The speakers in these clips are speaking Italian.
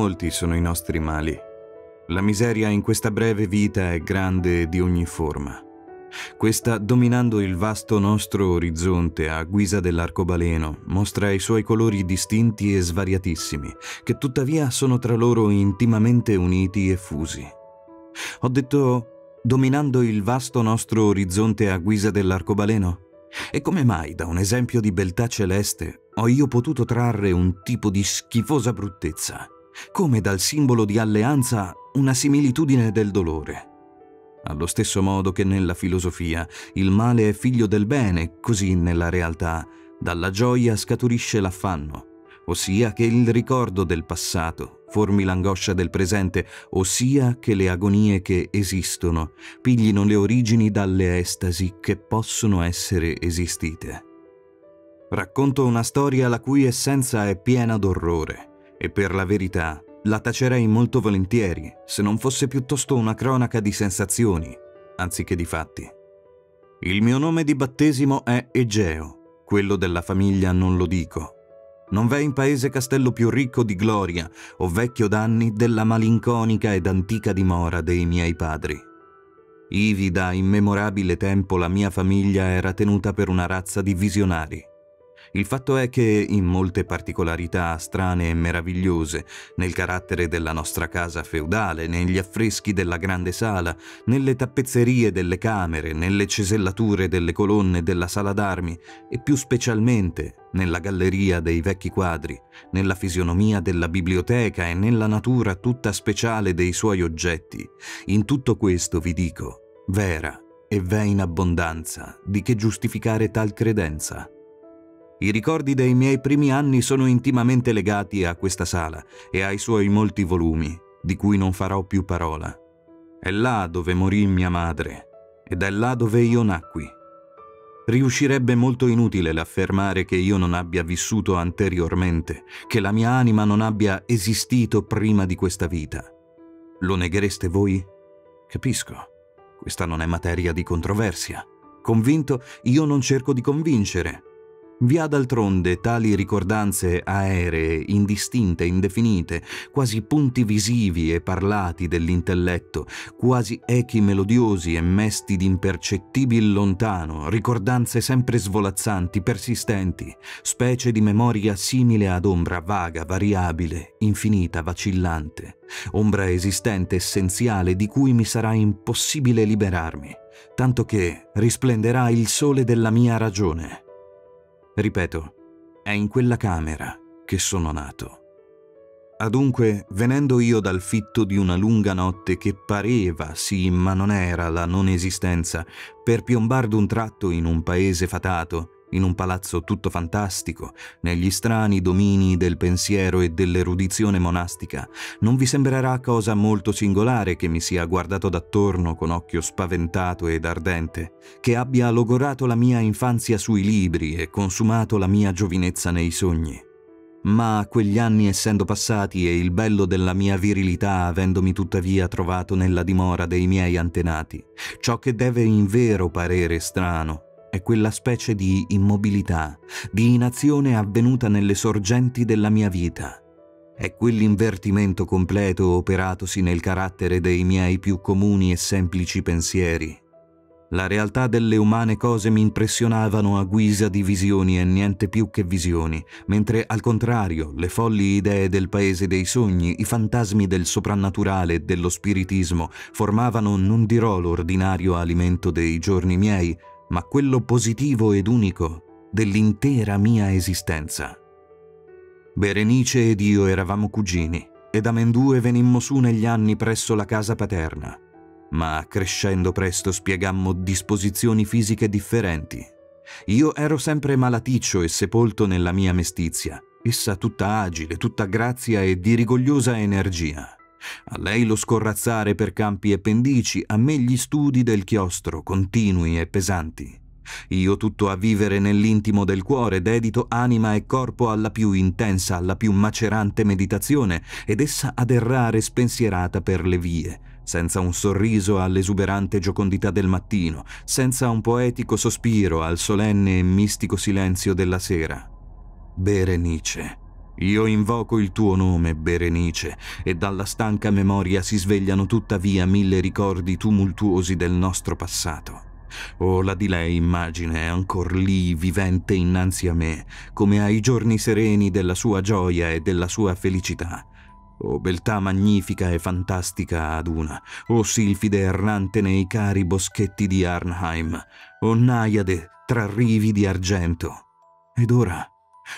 Molti sono i nostri mali. La miseria in questa breve vita è grande di ogni forma. Questa, dominando il vasto nostro orizzonte a guisa dell'arcobaleno, mostra i suoi colori distinti e svariatissimi, che tuttavia sono tra loro intimamente uniti e fusi. Ho detto dominando il vasto nostro orizzonte a guisa dell'arcobaleno? E come mai da un esempio di beltà celeste ho io potuto trarre un tipo di schifosa bruttezza? come dal simbolo di alleanza una similitudine del dolore. Allo stesso modo che nella filosofia il male è figlio del bene, così nella realtà dalla gioia scaturisce l'affanno, ossia che il ricordo del passato formi l'angoscia del presente, ossia che le agonie che esistono piglino le origini dalle estasi che possono essere esistite. Racconto una storia la cui essenza è piena d'orrore e per la verità, la tacerei molto volentieri se non fosse piuttosto una cronaca di sensazioni, anziché di fatti. Il mio nome di battesimo è Egeo, quello della famiglia non lo dico. Non v'è in paese castello più ricco di gloria o vecchio d'anni della malinconica ed antica dimora dei miei padri. Ivi da immemorabile tempo la mia famiglia era tenuta per una razza di visionari, il fatto è che, in molte particolarità strane e meravigliose, nel carattere della nostra casa feudale, negli affreschi della grande sala, nelle tappezzerie delle camere, nelle cesellature delle colonne della sala d'armi e più specialmente nella galleria dei vecchi quadri, nella fisionomia della biblioteca e nella natura tutta speciale dei suoi oggetti, in tutto questo vi dico, vera e v'è in abbondanza di che giustificare tal credenza. I ricordi dei miei primi anni sono intimamente legati a questa sala e ai suoi molti volumi, di cui non farò più parola. È là dove morì mia madre, ed è là dove io nacqui. Riuscirebbe molto inutile l'affermare che io non abbia vissuto anteriormente, che la mia anima non abbia esistito prima di questa vita. Lo neghereste voi? Capisco. Questa non è materia di controversia. Convinto, io non cerco di convincere, vi ha d'altronde tali ricordanze aeree, indistinte, indefinite, quasi punti visivi e parlati dell'intelletto, quasi echi melodiosi e mesti di impercettibil lontano, ricordanze sempre svolazzanti, persistenti, specie di memoria simile ad ombra vaga, variabile, infinita, vacillante, ombra esistente, essenziale, di cui mi sarà impossibile liberarmi, tanto che risplenderà il sole della mia ragione Ripeto, è in quella camera che sono nato. Adunque, venendo io dal fitto di una lunga notte che pareva, sì, ma non era la non esistenza, per piombar d'un tratto in un paese fatato, in un palazzo tutto fantastico, negli strani domini del pensiero e dell'erudizione monastica, non vi sembrerà cosa molto singolare che mi sia guardato d'attorno con occhio spaventato ed ardente, che abbia logorato la mia infanzia sui libri e consumato la mia giovinezza nei sogni. Ma quegli anni essendo passati e il bello della mia virilità avendomi tuttavia trovato nella dimora dei miei antenati, ciò che deve in vero parere strano è quella specie di immobilità, di inazione avvenuta nelle sorgenti della mia vita. È quell'invertimento completo operatosi nel carattere dei miei più comuni e semplici pensieri. La realtà delle umane cose mi impressionavano a guisa di visioni e niente più che visioni, mentre al contrario le folli idee del paese dei sogni, i fantasmi del soprannaturale e dello spiritismo formavano, non dirò l'ordinario alimento dei giorni miei, ma quello positivo ed unico dell'intera mia esistenza. Berenice ed io eravamo cugini ed amendue venimmo su negli anni presso la casa paterna, ma crescendo presto spiegammo disposizioni fisiche differenti. Io ero sempre malaticcio e sepolto nella mia mestizia, essa tutta agile, tutta grazia e di rigogliosa energia. A lei lo scorrazzare per campi e pendici, a me gli studi del chiostro, continui e pesanti. Io tutto a vivere nell'intimo del cuore, dedito anima e corpo alla più intensa, alla più macerante meditazione, ed essa ad errare spensierata per le vie, senza un sorriso all'esuberante giocondità del mattino, senza un poetico sospiro al solenne e mistico silenzio della sera. Berenice, io invoco il tuo nome, Berenice, e dalla stanca memoria si svegliano tuttavia mille ricordi tumultuosi del nostro passato. Oh, la di lei immagine è ancor lì, vivente innanzi a me, come ai giorni sereni della sua gioia e della sua felicità. O oh, beltà magnifica e fantastica ad una, o oh, silfide errante nei cari boschetti di Arnheim, o oh, naiade tra rivi di argento. Ed ora,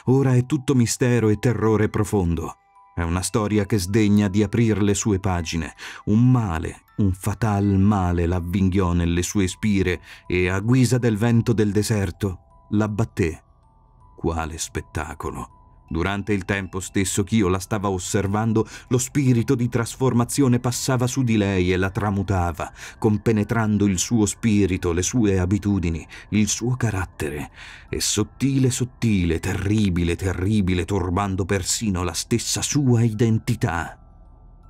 Ora è tutto mistero e terrore profondo. È una storia che sdegna di aprir le sue pagine. Un male, un fatal male l'avvinghiò nelle sue spire e, a guisa del vento del deserto, l'abbatté. Quale spettacolo! Durante il tempo stesso ch'io la stava osservando, lo spirito di trasformazione passava su di lei e la tramutava, compenetrando il suo spirito, le sue abitudini, il suo carattere, e sottile sottile, terribile terribile, turbando persino la stessa sua identità.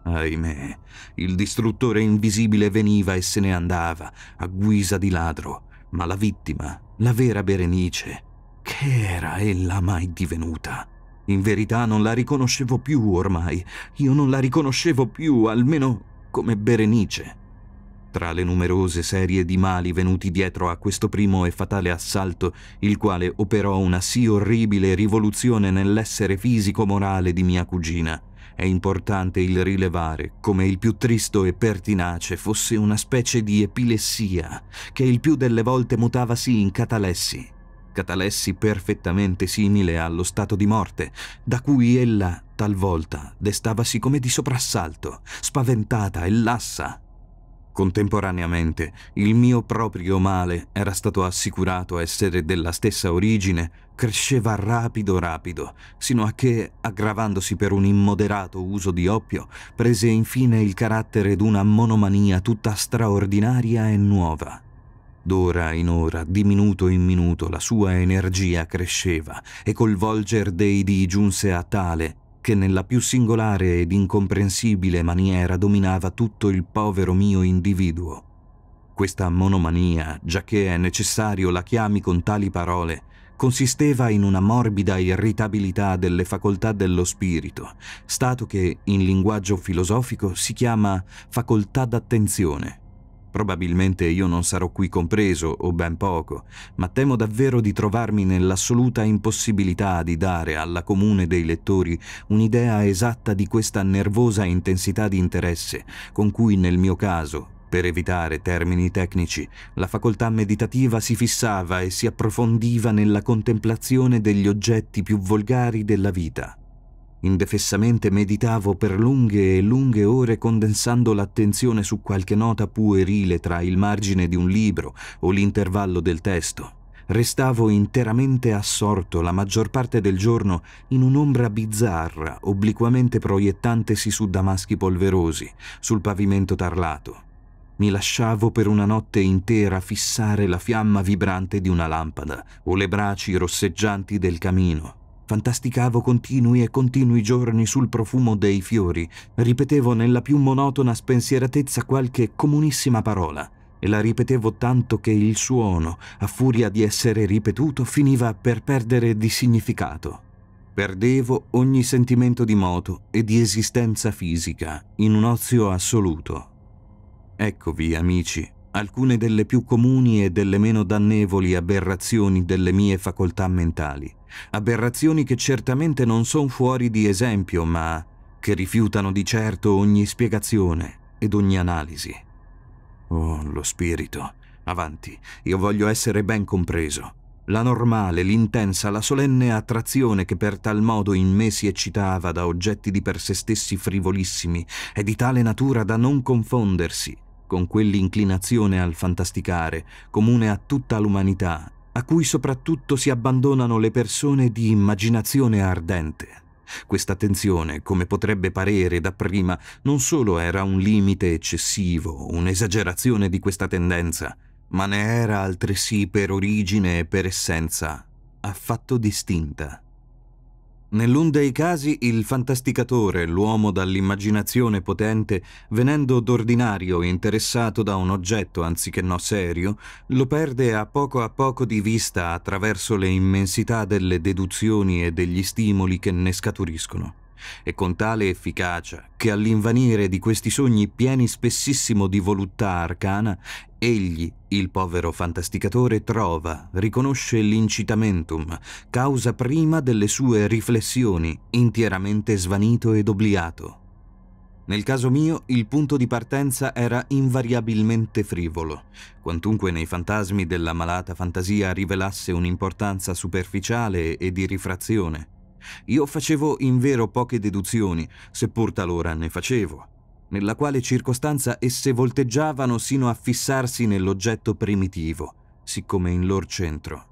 Ahimè, il distruttore invisibile veniva e se ne andava, a guisa di ladro, ma la vittima, la vera Berenice, che era ella mai divenuta? In verità non la riconoscevo più ormai, io non la riconoscevo più, almeno come Berenice. Tra le numerose serie di mali venuti dietro a questo primo e fatale assalto, il quale operò una sì orribile rivoluzione nell'essere fisico-morale di mia cugina, è importante il rilevare come il più tristo e pertinace fosse una specie di epilessia che il più delle volte mutavasi in catalessi catalessi perfettamente simile allo stato di morte, da cui ella talvolta destavasi come di soprassalto, spaventata e lassa. Contemporaneamente il mio proprio male era stato assicurato essere della stessa origine, cresceva rapido rapido, sino a che, aggravandosi per un immoderato uso di oppio, prese infine il carattere d'una monomania tutta straordinaria e nuova. D'ora in ora, di minuto in minuto, la sua energia cresceva e col volger dei dì giunse a tale che nella più singolare ed incomprensibile maniera dominava tutto il povero mio individuo. Questa monomania, giacché è necessario la chiami con tali parole, consisteva in una morbida irritabilità delle facoltà dello spirito, stato che in linguaggio filosofico si chiama facoltà d'attenzione. Probabilmente io non sarò qui compreso, o ben poco, ma temo davvero di trovarmi nell'assoluta impossibilità di dare alla comune dei lettori un'idea esatta di questa nervosa intensità di interesse con cui nel mio caso, per evitare termini tecnici, la facoltà meditativa si fissava e si approfondiva nella contemplazione degli oggetti più volgari della vita. Indefessamente meditavo per lunghe e lunghe ore condensando l'attenzione su qualche nota puerile tra il margine di un libro o l'intervallo del testo. Restavo interamente assorto la maggior parte del giorno in un'ombra bizzarra, obliquamente proiettantesi su damaschi polverosi, sul pavimento tarlato. Mi lasciavo per una notte intera fissare la fiamma vibrante di una lampada o le braci rosseggianti del camino Fantasticavo continui e continui giorni sul profumo dei fiori, ripetevo nella più monotona spensieratezza qualche comunissima parola e la ripetevo tanto che il suono, a furia di essere ripetuto, finiva per perdere di significato. Perdevo ogni sentimento di moto e di esistenza fisica in un ozio assoluto. Eccovi, amici, alcune delle più comuni e delle meno dannevoli aberrazioni delle mie facoltà mentali, aberrazioni che certamente non sono fuori di esempio, ma che rifiutano di certo ogni spiegazione ed ogni analisi. Oh, lo spirito. Avanti, io voglio essere ben compreso. La normale, l'intensa, la solenne attrazione che per tal modo in me si eccitava da oggetti di per sé stessi frivolissimi è di tale natura da non confondersi con quell'inclinazione al fantasticare comune a tutta l'umanità, a cui soprattutto si abbandonano le persone di immaginazione ardente. Questa tensione, come potrebbe parere da prima, non solo era un limite eccessivo, un'esagerazione di questa tendenza, ma ne era altresì per origine e per essenza affatto distinta. Nell'un dei casi il fantasticatore, l'uomo dall'immaginazione potente, venendo d'ordinario interessato da un oggetto anziché no serio, lo perde a poco a poco di vista attraverso le immensità delle deduzioni e degli stimoli che ne scaturiscono e con tale efficacia che all'invanire di questi sogni pieni spessissimo di voluttà arcana, egli, il povero fantasticatore, trova, riconosce l'incitamentum, causa prima delle sue riflessioni, intieramente svanito ed obliato. Nel caso mio, il punto di partenza era invariabilmente frivolo, quantunque nei fantasmi della malata fantasia rivelasse un'importanza superficiale e di rifrazione, io facevo in vero poche deduzioni, seppur talora ne facevo, nella quale circostanza esse volteggiavano sino a fissarsi nell'oggetto primitivo, siccome in lor centro.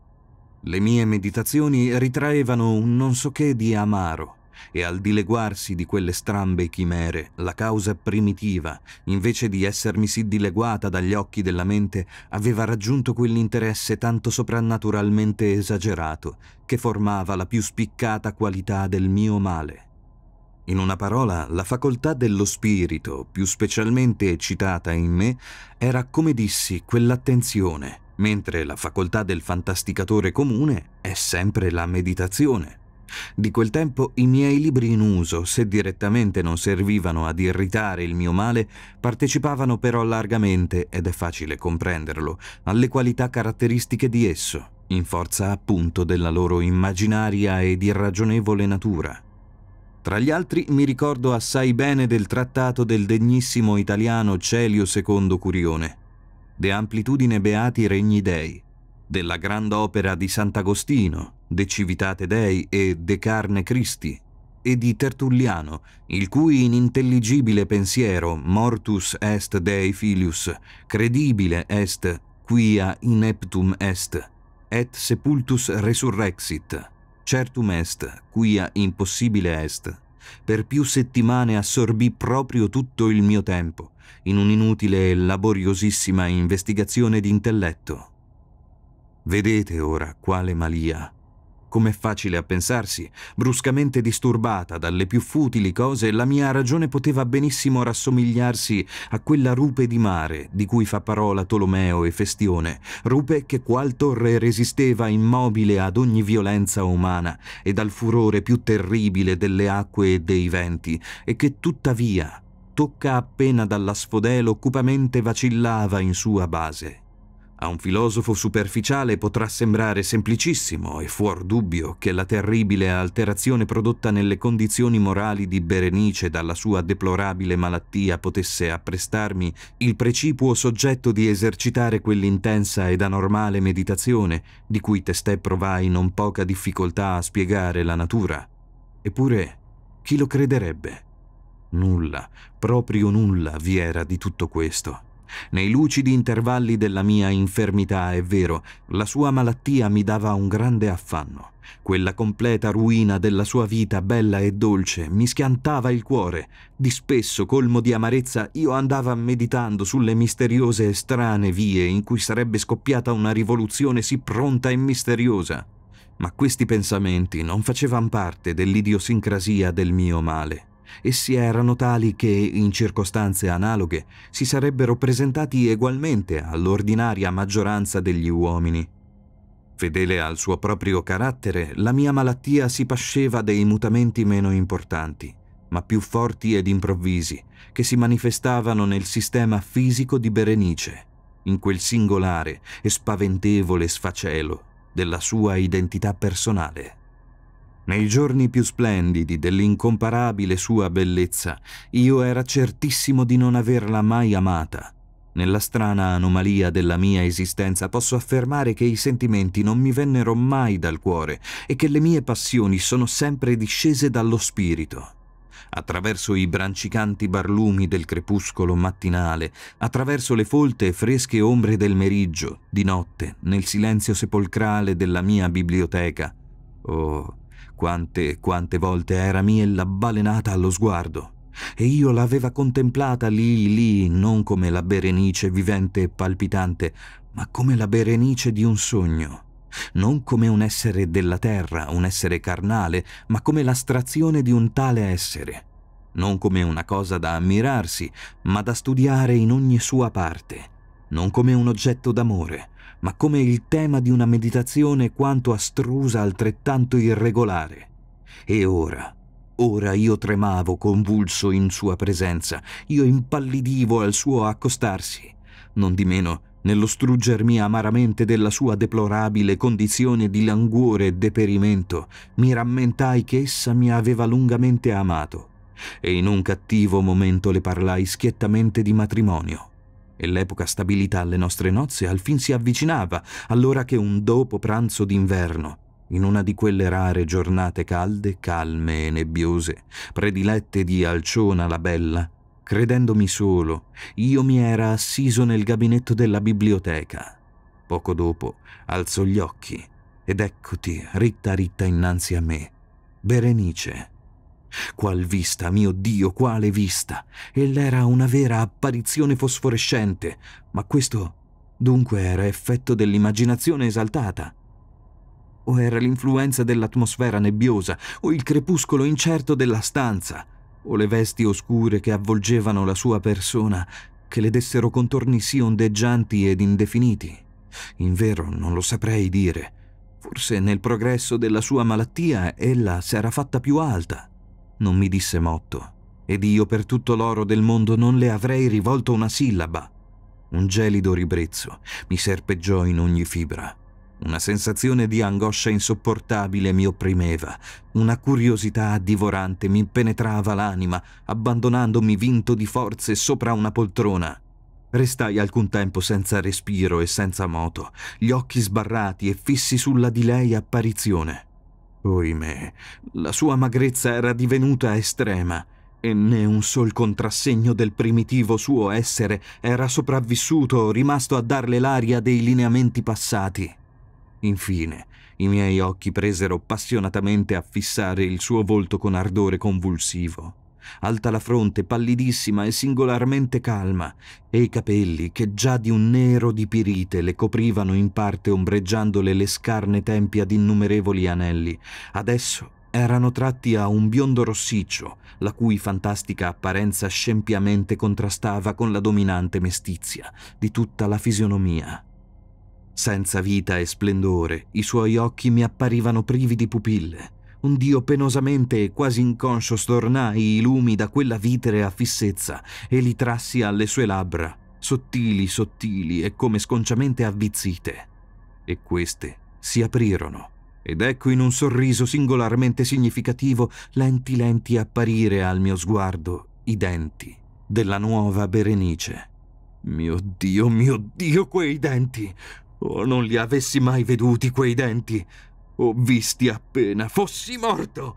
Le mie meditazioni ritraevano un non so che di amaro, e al dileguarsi di quelle strambe chimere, la causa primitiva, invece di essermisi dileguata dagli occhi della mente, aveva raggiunto quell'interesse tanto soprannaturalmente esagerato che formava la più spiccata qualità del mio male. In una parola, la facoltà dello spirito, più specialmente eccitata in me, era, come dissi, quell'attenzione, mentre la facoltà del fantasticatore comune è sempre la meditazione. Di quel tempo i miei libri in uso, se direttamente non servivano ad irritare il mio male, partecipavano però largamente, ed è facile comprenderlo, alle qualità caratteristiche di esso, in forza appunto della loro immaginaria ed irragionevole natura. Tra gli altri mi ricordo assai bene del trattato del degnissimo italiano Celio II Curione, De amplitudine beati regni dei, della grande opera di Sant'Agostino, De Civitate Dei e De Carne Christi, e di Tertulliano, il cui inintelligibile pensiero mortus est Dei filius, credibile est quia ineptum est, et sepultus resurrexit, certum est quia impossibile est. Per più settimane assorbì proprio tutto il mio tempo in un'inutile e laboriosissima investigazione d'intelletto. Vedete ora quale malia Com'è facile a pensarsi, bruscamente disturbata dalle più futili cose, la mia ragione poteva benissimo rassomigliarsi a quella rupe di mare di cui fa parola Tolomeo e Festione, rupe che qual torre resisteva immobile ad ogni violenza umana e dal furore più terribile delle acque e dei venti, e che tuttavia, tocca appena dalla sfodelo, cupamente vacillava in sua base a un filosofo superficiale potrà sembrare semplicissimo e fuor dubbio che la terribile alterazione prodotta nelle condizioni morali di Berenice dalla sua deplorabile malattia potesse apprestarmi il precipuo soggetto di esercitare quell'intensa ed anormale meditazione di cui testè provai non poca difficoltà a spiegare la natura. Eppure, chi lo crederebbe? Nulla, proprio nulla vi era di tutto questo. Nei lucidi intervalli della mia infermità, è vero, la sua malattia mi dava un grande affanno. Quella completa ruina della sua vita bella e dolce mi schiantava il cuore. Di spesso, colmo di amarezza, io andava meditando sulle misteriose e strane vie in cui sarebbe scoppiata una rivoluzione sì pronta e misteriosa. Ma questi pensamenti non facevano parte dell'idiosincrasia del mio male essi erano tali che, in circostanze analoghe, si sarebbero presentati egualmente all'ordinaria maggioranza degli uomini. Fedele al suo proprio carattere, la mia malattia si pasceva dei mutamenti meno importanti, ma più forti ed improvvisi, che si manifestavano nel sistema fisico di Berenice, in quel singolare e spaventevole sfacelo della sua identità personale. Nei giorni più splendidi dell'incomparabile sua bellezza, io era certissimo di non averla mai amata. Nella strana anomalia della mia esistenza posso affermare che i sentimenti non mi vennero mai dal cuore e che le mie passioni sono sempre discese dallo spirito. Attraverso i brancicanti barlumi del crepuscolo mattinale, attraverso le folte e fresche ombre del meriggio, di notte, nel silenzio sepolcrale della mia biblioteca. Oh, quante e quante volte era mia l'abbalenata allo sguardo, e io l'aveva contemplata lì lì non come la Berenice vivente e palpitante, ma come la Berenice di un sogno, non come un essere della terra, un essere carnale, ma come l'astrazione di un tale essere, non come una cosa da ammirarsi, ma da studiare in ogni sua parte, non come un oggetto d'amore, ma come il tema di una meditazione quanto astrusa altrettanto irregolare. E ora, ora io tremavo convulso in sua presenza, io impallidivo al suo accostarsi. Non di meno, nello struggermi amaramente della sua deplorabile condizione di languore e deperimento, mi rammentai che essa mi aveva lungamente amato, e in un cattivo momento le parlai schiettamente di matrimonio e l'epoca stabilita alle nostre nozze al fin si avvicinava, allora che un dopo pranzo d'inverno, in una di quelle rare giornate calde, calme e nebbiose, predilette di Alciona la Bella, credendomi solo, io mi era assiso nel gabinetto della biblioteca. Poco dopo alzò gli occhi ed eccoti ritta ritta innanzi a me, Berenice, Qual vista, mio Dio, quale vista! Ella era una vera apparizione fosforescente, ma questo dunque era effetto dell'immaginazione esaltata. O era l'influenza dell'atmosfera nebbiosa, o il crepuscolo incerto della stanza, o le vesti oscure che avvolgevano la sua persona, che le dessero contorni sì ondeggianti ed indefiniti. Invero non lo saprei dire. Forse nel progresso della sua malattia ella s'era fatta più alta, non mi disse motto, ed io per tutto l'oro del mondo non le avrei rivolto una sillaba. Un gelido ribrezzo mi serpeggiò in ogni fibra. Una sensazione di angoscia insopportabile mi opprimeva, una curiosità divorante mi penetrava l'anima, abbandonandomi vinto di forze sopra una poltrona. Restai alcun tempo senza respiro e senza moto, gli occhi sbarrati e fissi sulla di lei apparizione. Oimè, la sua magrezza era divenuta estrema e né un sol contrassegno del primitivo suo essere era sopravvissuto, o rimasto a darle l'aria dei lineamenti passati. Infine, i miei occhi presero passionatamente a fissare il suo volto con ardore convulsivo alta la fronte pallidissima e singolarmente calma, e i capelli che già di un nero di pirite le coprivano in parte ombreggiandole le scarne tempie ad innumerevoli anelli, adesso erano tratti a un biondo rossiccio, la cui fantastica apparenza scempiamente contrastava con la dominante mestizia di tutta la fisionomia. Senza vita e splendore, i suoi occhi mi apparivano privi di pupille, un dio penosamente e quasi inconscio stornai i lumi da quella vitrea fissezza e li trassi alle sue labbra, sottili, sottili e come sconciamente avvizzite. E queste si aprirono, ed ecco in un sorriso singolarmente significativo, lenti lenti apparire al mio sguardo i denti della nuova Berenice. Mio Dio, mio Dio, quei denti! Oh, non li avessi mai veduti quei denti! Ho visti appena fossi morto.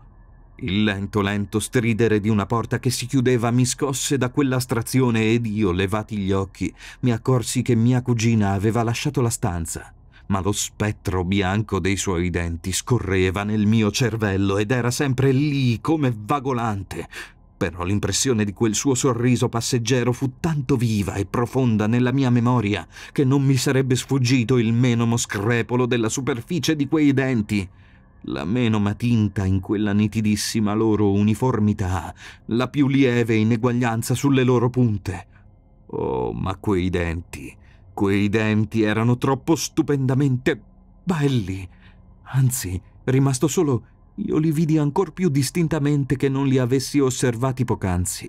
Il lento lento stridere di una porta che si chiudeva mi scosse da quella strazione ed io, levati gli occhi, mi accorsi che mia cugina aveva lasciato la stanza, ma lo spettro bianco dei suoi denti scorreva nel mio cervello ed era sempre lì come vagolante, però l'impressione di quel suo sorriso passeggero fu tanto viva e profonda nella mia memoria che non mi sarebbe sfuggito il menomo screpolo della superficie di quei denti, la menoma tinta in quella nitidissima loro uniformità, la più lieve ineguaglianza sulle loro punte. Oh, ma quei denti, quei denti erano troppo stupendamente belli. Anzi, rimasto solo io li vidi ancor più distintamente che non li avessi osservati poc'anzi.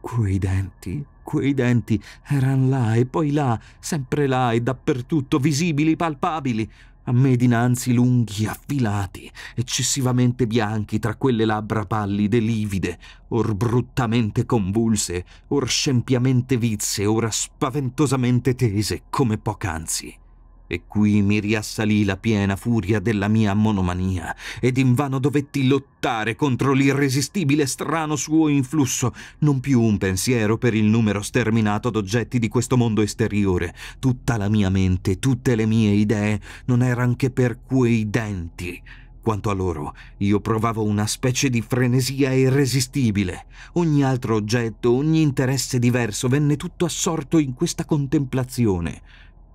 Quei denti, quei denti erano là e poi là, sempre là e dappertutto, visibili, palpabili. A me dinanzi lunghi, affilati, eccessivamente bianchi tra quelle labbra pallide, livide, or bruttamente convulse, or scempiamente vizze, ora spaventosamente tese, come poc'anzi. E qui mi riassalì la piena furia della mia monomania, ed invano dovetti lottare contro l'irresistibile strano suo influsso, non più un pensiero per il numero sterminato d'oggetti di questo mondo esteriore. Tutta la mia mente, tutte le mie idee, non erano che per quei denti. Quanto a loro, io provavo una specie di frenesia irresistibile. Ogni altro oggetto, ogni interesse diverso venne tutto assorto in questa contemplazione.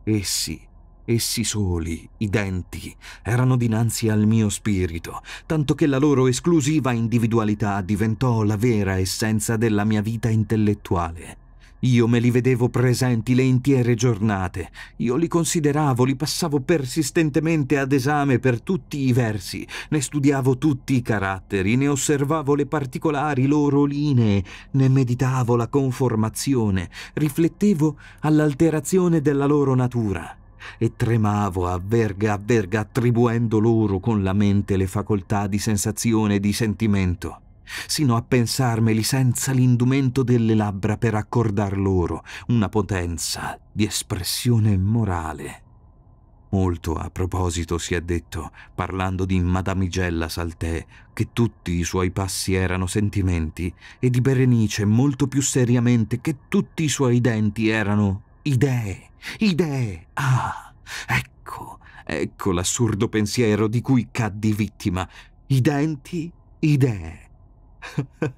Essi, Essi soli, i denti, erano dinanzi al mio spirito, tanto che la loro esclusiva individualità diventò la vera essenza della mia vita intellettuale. Io me li vedevo presenti le intiere giornate, io li consideravo, li passavo persistentemente ad esame per tutti i versi, ne studiavo tutti i caratteri, ne osservavo le particolari loro linee, ne meditavo la conformazione, riflettevo all'alterazione della loro natura e tremavo a verga a verga attribuendo loro con la mente le facoltà di sensazione e di sentimento, sino a pensarmeli senza l'indumento delle labbra per accordar loro una potenza di espressione morale. Molto a proposito si è detto, parlando di Madamigella Saltè, che tutti i suoi passi erano sentimenti, e di Berenice molto più seriamente che tutti i suoi denti erano Idee, idee, ah, ecco, ecco l'assurdo pensiero di cui caddi vittima. I denti, idee.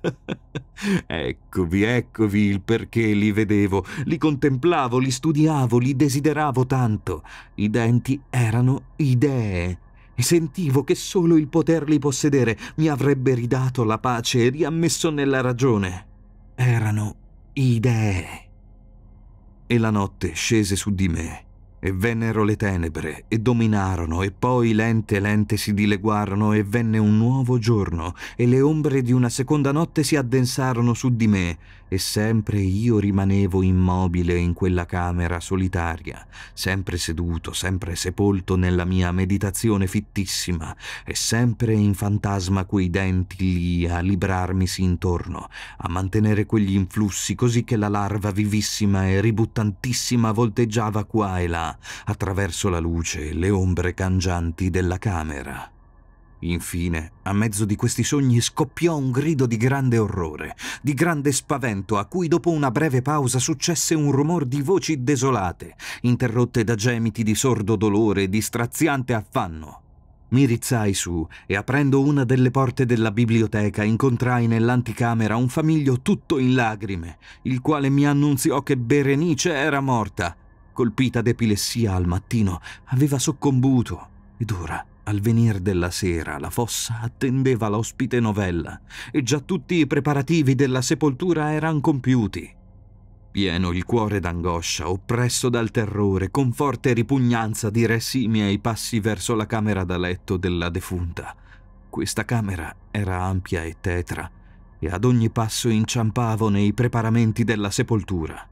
eccovi, eccovi il perché li vedevo, li contemplavo, li studiavo, li desideravo tanto. I denti erano idee e sentivo che solo il poterli possedere mi avrebbe ridato la pace e riammesso nella ragione. Erano idee. E la notte scese su di me, e vennero le tenebre, e dominarono, e poi lente lente si dileguarono, e venne un nuovo giorno, e le ombre di una seconda notte si addensarono su di me, e sempre io rimanevo immobile in quella camera solitaria, sempre seduto, sempre sepolto nella mia meditazione fittissima e sempre in fantasma quei denti lì a librarmisi intorno, a mantenere quegli influssi così che la larva vivissima e ributtantissima volteggiava qua e là, attraverso la luce e le ombre cangianti della camera. Infine, a mezzo di questi sogni scoppiò un grido di grande orrore, di grande spavento, a cui dopo una breve pausa successe un rumor di voci desolate, interrotte da gemiti di sordo dolore e di straziante affanno. Mi rizzai su e aprendo una delle porte della biblioteca incontrai nell'anticamera un famiglio tutto in lagrime, il quale mi annunziò che Berenice era morta. Colpita d'epilessia al mattino, aveva soccombuto ed ora al venir della sera la fossa attendeva l'ospite novella e già tutti i preparativi della sepoltura eran compiuti. Pieno il cuore d'angoscia, oppresso dal terrore, con forte ripugnanza di resimi ai passi verso la camera da letto della defunta. Questa camera era ampia e tetra, e ad ogni passo inciampavo nei preparamenti della sepoltura.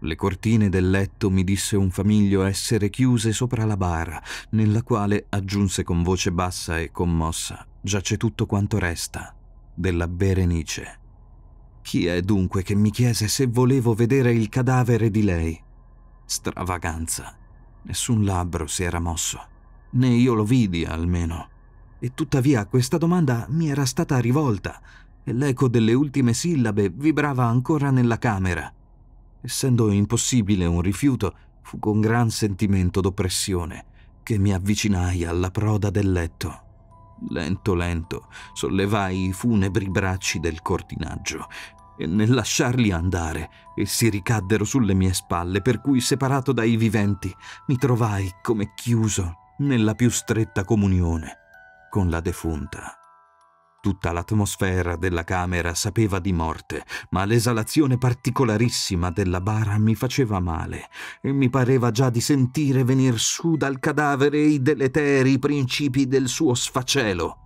Le cortine del letto mi disse un famiglio essere chiuse sopra la bara, nella quale aggiunse con voce bassa e commossa: Giace tutto quanto resta della Berenice. Chi è dunque che mi chiese se volevo vedere il cadavere di lei? Stravaganza. Nessun labbro si era mosso, né io lo vidi almeno. E tuttavia questa domanda mi era stata rivolta, e l'eco delle ultime sillabe vibrava ancora nella camera Essendo impossibile un rifiuto, fu con gran sentimento d'oppressione che mi avvicinai alla proda del letto. Lento lento sollevai i funebri bracci del cortinaggio e nel lasciarli andare essi ricaddero sulle mie spalle per cui separato dai viventi mi trovai come chiuso nella più stretta comunione con la defunta. Tutta l'atmosfera della camera sapeva di morte, ma l'esalazione particolarissima della bara mi faceva male e mi pareva già di sentire venir su dal cadavere i deleteri principi del suo sfacelo.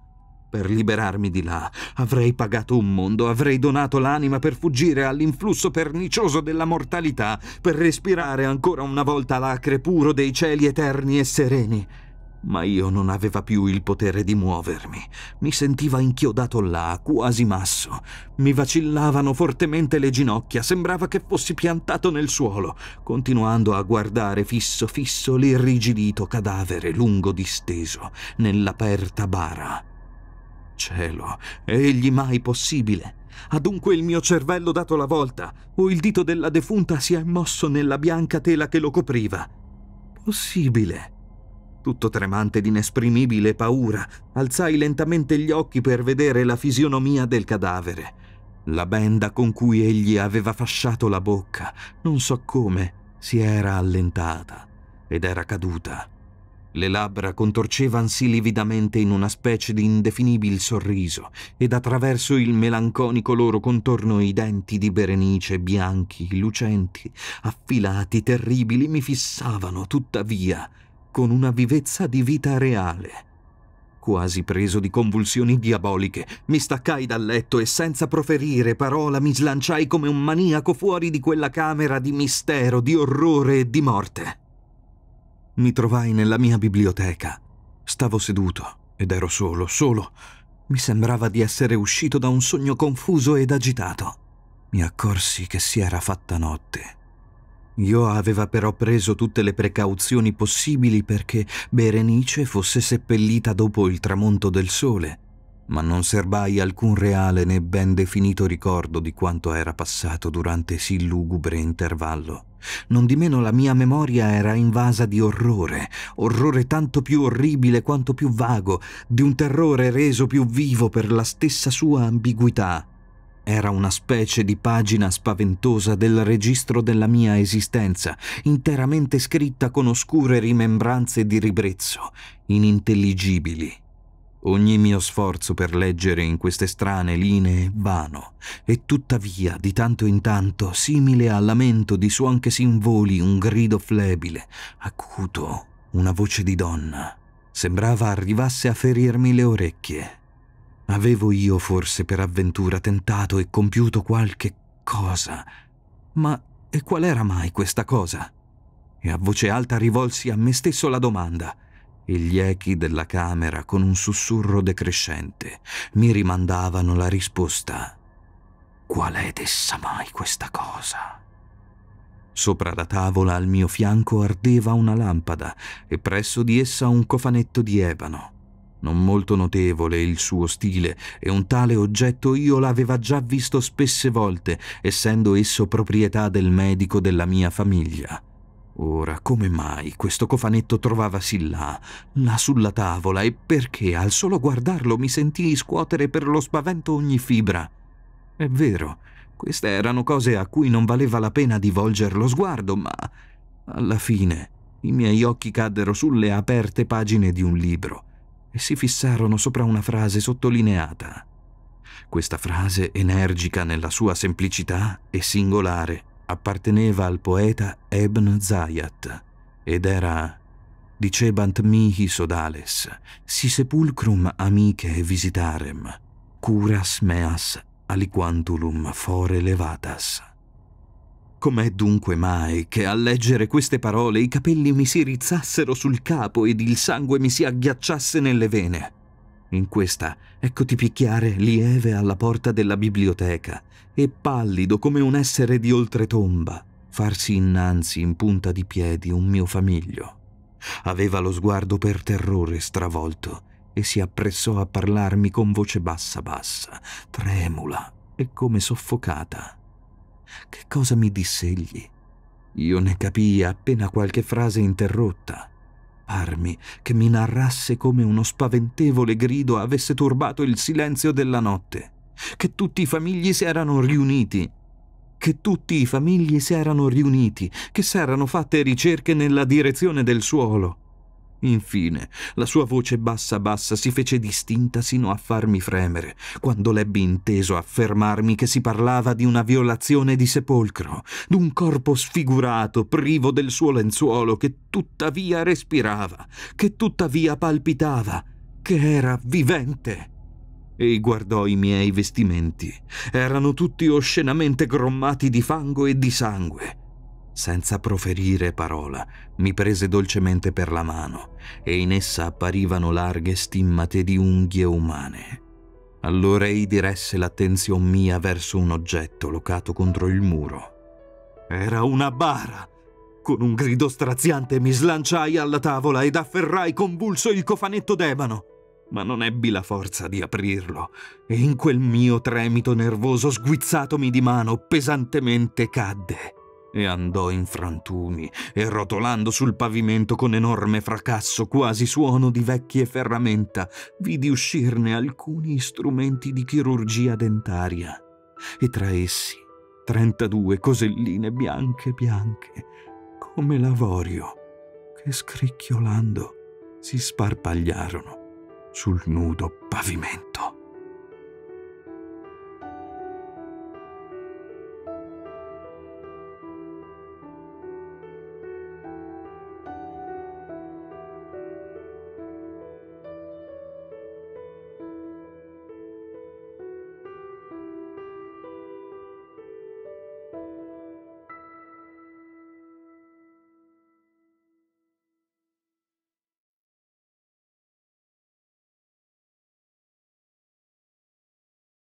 Per liberarmi di là avrei pagato un mondo, avrei donato l'anima per fuggire all'influsso pernicioso della mortalità, per respirare ancora una volta l'acre puro dei cieli eterni e sereni ma io non aveva più il potere di muovermi. Mi sentiva inchiodato là, quasi masso. Mi vacillavano fortemente le ginocchia, sembrava che fossi piantato nel suolo, continuando a guardare fisso fisso l'irrigidito cadavere lungo disteso nell'aperta bara. Cielo, egli mai possibile. Ha dunque il mio cervello dato la volta, o il dito della defunta si è mosso nella bianca tela che lo copriva. Possibile tutto tremante d'inesprimibile paura, alzai lentamente gli occhi per vedere la fisionomia del cadavere. La benda con cui egli aveva fasciato la bocca, non so come, si era allentata ed era caduta. Le labbra contorcevansi lividamente in una specie di indefinibile sorriso ed attraverso il melanconico loro contorno i denti di Berenice bianchi, lucenti, affilati, terribili, mi fissavano tuttavia con una vivezza di vita reale. Quasi preso di convulsioni diaboliche, mi staccai dal letto e senza proferire parola mi slanciai come un maniaco fuori di quella camera di mistero, di orrore e di morte. Mi trovai nella mia biblioteca. Stavo seduto ed ero solo, solo. Mi sembrava di essere uscito da un sogno confuso ed agitato. Mi accorsi che si era fatta notte io aveva però preso tutte le precauzioni possibili perché Berenice fosse seppellita dopo il tramonto del sole, ma non serbai alcun reale né ben definito ricordo di quanto era passato durante sì lugubre intervallo. Nondimeno la mia memoria era invasa di orrore, orrore tanto più orribile quanto più vago, di un terrore reso più vivo per la stessa sua ambiguità, era una specie di pagina spaventosa del registro della mia esistenza, interamente scritta con oscure rimembranze di ribrezzo, inintelligibili. Ogni mio sforzo per leggere in queste strane linee vano, e tuttavia, di tanto in tanto, simile al lamento di suon che si involi un grido flebile, acuto, una voce di donna. Sembrava arrivasse a ferirmi le orecchie. Avevo io forse per avventura tentato e compiuto qualche cosa. Ma e qual era mai questa cosa? E a voce alta rivolsi a me stesso la domanda. E gli echi della camera, con un sussurro decrescente, mi rimandavano la risposta. Qual è d'essa mai questa cosa? Sopra la tavola al mio fianco ardeva una lampada e presso di essa un cofanetto di ebano non molto notevole il suo stile, e un tale oggetto io l'aveva già visto spesse volte, essendo esso proprietà del medico della mia famiglia. Ora, come mai questo cofanetto trovavasi là, là sulla tavola, e perché al solo guardarlo mi sentii scuotere per lo spavento ogni fibra? È vero, queste erano cose a cui non valeva la pena di volger lo sguardo, ma alla fine i miei occhi caddero sulle aperte pagine di un libro e si fissarono sopra una frase sottolineata. Questa frase, energica nella sua semplicità e singolare, apparteneva al poeta Ebn Zayat ed era Dicebant mihi sodales, si sepulcrum amiche visitarem, curas meas aliquantulum fore levatas. Com'è dunque mai che a leggere queste parole i capelli mi si rizzassero sul capo ed il sangue mi si agghiacciasse nelle vene? In questa eccoti picchiare lieve alla porta della biblioteca e pallido come un essere di oltretomba farsi innanzi in punta di piedi un mio famiglio. Aveva lo sguardo per terrore stravolto e si appressò a parlarmi con voce bassa bassa, tremula e come soffocata. Che cosa mi disse egli? Io ne capii appena qualche frase interrotta. Parmi che mi narrasse come uno spaventevole grido avesse turbato il silenzio della notte, che tutti i famigli si erano riuniti che tutti i famigli si erano riuniti, che si erano fatte ricerche nella direzione del suolo, Infine, la sua voce bassa bassa si fece distinta sino a farmi fremere, quando lebbi inteso affermarmi che si parlava di una violazione di sepolcro, d'un corpo sfigurato, privo del suo lenzuolo, che tuttavia respirava, che tuttavia palpitava, che era vivente. E guardò i miei vestimenti. Erano tutti oscenamente grommati di fango e di sangue senza proferire parola, mi prese dolcemente per la mano e in essa apparivano larghe stimmate di unghie umane. Allora ei diresse l'attenzione mia verso un oggetto locato contro il muro. Era una bara! Con un grido straziante mi slanciai alla tavola ed afferrai convulso il cofanetto d'ebano ma non ebbi la forza di aprirlo e in quel mio tremito nervoso sguizzatomi di mano pesantemente cadde e andò in frantumi e rotolando sul pavimento con enorme fracasso, quasi suono di vecchie ferramenta, vidi uscirne alcuni strumenti di chirurgia dentaria e tra essi 32 coselline bianche bianche come l'avorio che scricchiolando si sparpagliarono sul nudo pavimento.